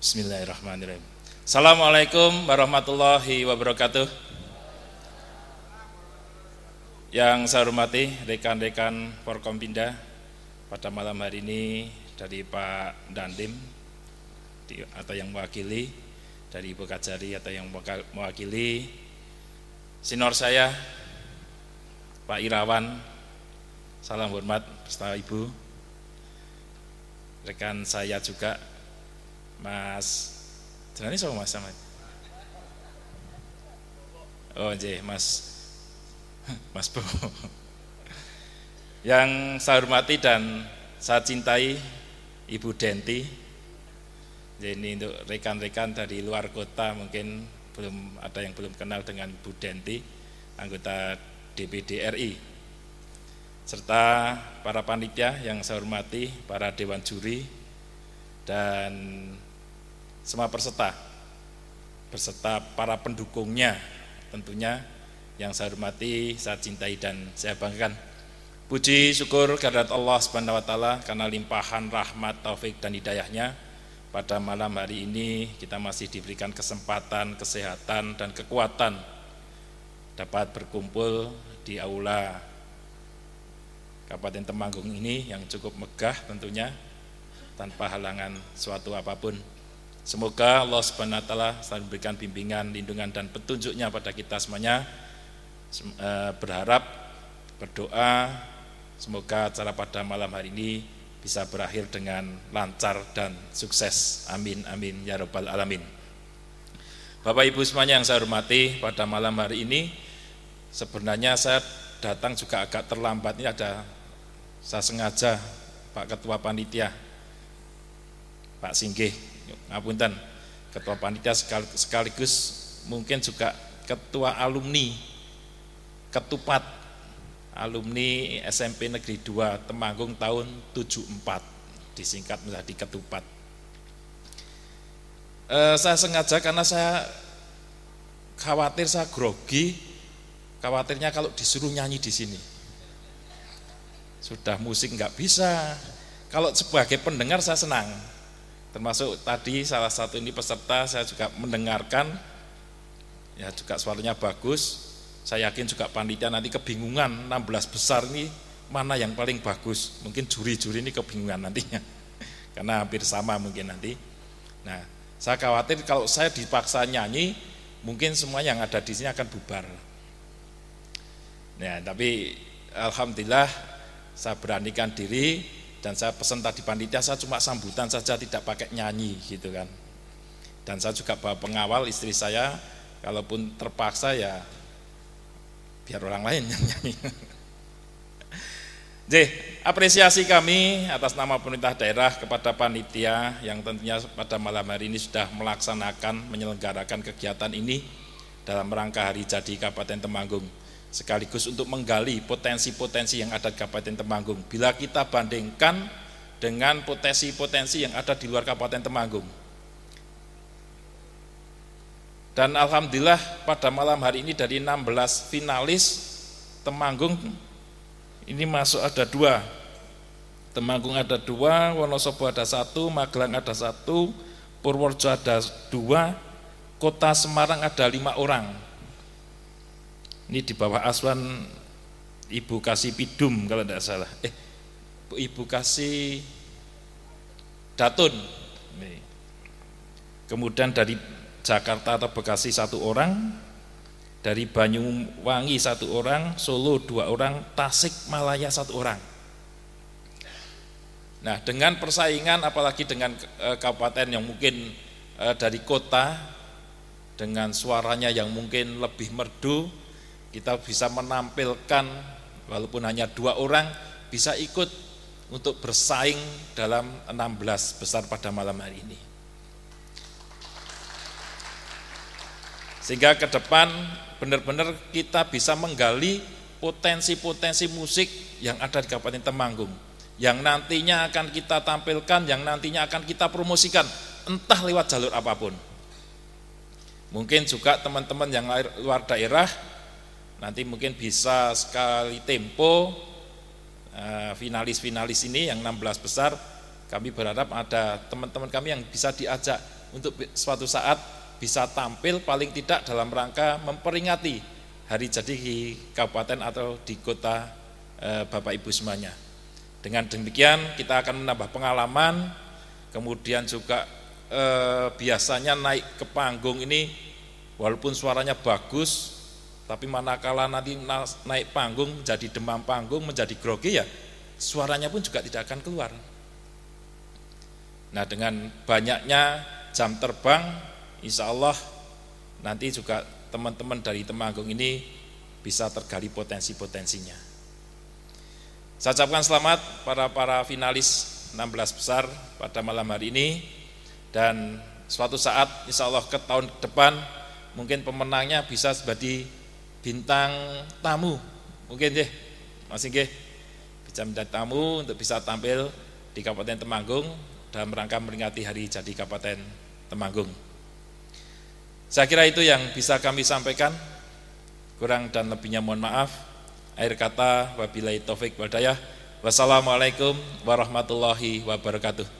Bismillahirrahmanirrahim. Assalamualaikum warahmatullahi wabarakatuh. Yang saya hormati rekan-rekan Forkompinda pada malam hari ini dari Pak Dandim atau yang mewakili dari Ibu Kajari atau yang mewakili senior saya Pak Irawan salam hormat beserta Ibu rekan saya juga Mas Jenani sama Mas sama. Oh nggih, Mas Mas Bo. Yang saya hormati dan saya cintai Ibu Denti. Jadi ini untuk rekan-rekan dari luar kota mungkin belum ada yang belum kenal dengan Bu Denti, anggota DPD RI. Serta para panitia yang saya hormati, para dewan juri dan semua peserta peserta para pendukungnya tentunya yang saya hormati, saya cintai dan saya banggakan. Puji syukur kehadirat Allah Subhanahu wa taala karena limpahan rahmat, taufik dan hidayahnya pada malam hari ini kita masih diberikan kesempatan, kesehatan dan kekuatan dapat berkumpul di aula Kabupaten Temanggung ini yang cukup megah tentunya tanpa halangan suatu apapun. Semoga Allah Swt selalu memberikan bimbingan, lindungan dan petunjuknya pada kita semuanya. Eh, berharap berdoa semoga acara pada malam hari ini bisa berakhir dengan lancar dan sukses. Amin amin ya robbal alamin. Bapak Ibu semuanya yang saya hormati, pada malam hari ini sebenarnya saya datang juga agak terlambat ini ada saya sengaja Pak Ketua Panitia Pak Singgih ngapunten ketua panitia sekaligus mungkin juga ketua alumni ketupat alumni SMP Negeri 2 Temanggung tahun 74 disingkat menjadi ketupat e, saya sengaja karena saya khawatir saya grogi khawatirnya kalau disuruh nyanyi di sini sudah musik nggak bisa kalau sebagai pendengar saya senang Termasuk tadi salah satu ini peserta saya juga mendengarkan ya juga suaranya bagus. Saya yakin juga panitia nanti kebingungan 16 besar ini mana yang paling bagus. Mungkin juri-juri ini kebingungan nantinya. Karena hampir sama mungkin nanti. Nah, saya khawatir kalau saya dipaksa nyanyi, mungkin semua yang ada di sini akan bubar. Nah, tapi alhamdulillah saya beranikan diri dan saya pesan tadi panitia saya cuma sambutan saja tidak pakai nyanyi gitu kan dan saya juga bawa pengawal istri saya kalaupun terpaksa ya biar orang lain yang nyanyi Jadi, apresiasi kami atas nama pemerintah daerah kepada panitia yang tentunya pada malam hari ini sudah melaksanakan menyelenggarakan kegiatan ini dalam rangka hari jadi Kabupaten Temanggung sekaligus untuk menggali potensi-potensi yang ada di Kabupaten Temanggung. Bila kita bandingkan dengan potensi-potensi yang ada di luar Kabupaten Temanggung. Dan alhamdulillah pada malam hari ini dari 16 finalis Temanggung ini masuk ada dua. Temanggung ada dua, Wonosobo ada satu, Magelang ada satu, Purworejo ada dua, Kota Semarang ada lima orang ini di bawah Aswan Ibu Kasih Pidum kalau tidak salah. Eh, Ibu Kasih Datun. Kemudian dari Jakarta atau Bekasi satu orang, dari Banyuwangi satu orang, Solo dua orang, Tasik Malaya satu orang. Nah, dengan persaingan apalagi dengan eh, kabupaten yang mungkin eh, dari kota dengan suaranya yang mungkin lebih merdu, kita bisa menampilkan walaupun hanya dua orang bisa ikut untuk bersaing dalam 16 besar pada malam hari ini. Sehingga ke depan benar-benar kita bisa menggali potensi-potensi musik yang ada di Kabupaten Temanggung yang nantinya akan kita tampilkan, yang nantinya akan kita promosikan, entah lewat jalur apapun. Mungkin juga teman-teman yang luar daerah nanti mungkin bisa sekali tempo eh, finalis-finalis ini yang 16 besar kami berharap ada teman-teman kami yang bisa diajak untuk suatu saat bisa tampil paling tidak dalam rangka memperingati hari jadi di kabupaten atau di kota eh, Bapak Ibu semuanya. Dengan demikian kita akan menambah pengalaman, kemudian juga eh, biasanya naik ke panggung ini walaupun suaranya bagus, tapi manakala nanti naik panggung jadi demam panggung menjadi grogi ya suaranya pun juga tidak akan keluar. Nah dengan banyaknya jam terbang insya Allah nanti juga teman-teman dari Temanggung ini bisa tergali potensi-potensinya. Saya ucapkan selamat para para finalis 16 besar pada malam hari ini dan suatu saat insya Allah ke tahun depan mungkin pemenangnya bisa sebagai bintang tamu mungkin deh masih deh bisa bintang tamu untuk bisa tampil di Kabupaten Temanggung dalam rangka meringati hari jadi Kabupaten Temanggung. Saya kira itu yang bisa kami sampaikan. Kurang dan lebihnya mohon maaf. Air kata wabillahi taufik wadayah. Wassalamualaikum warahmatullahi wabarakatuh.